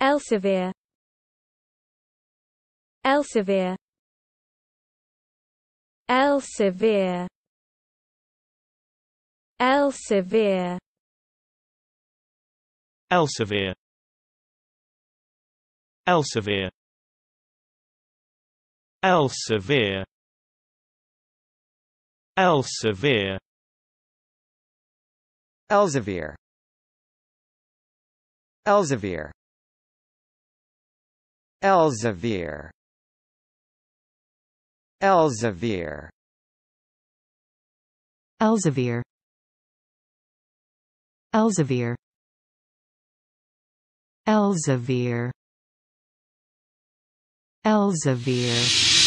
Elsevier Elsevier Elsevier Elsevier Elsevier Elsevier Elsevier Elsevier Elsevier Elsevier Elsevier Elsevier Elsevier Elsevier Elsevier Elsevier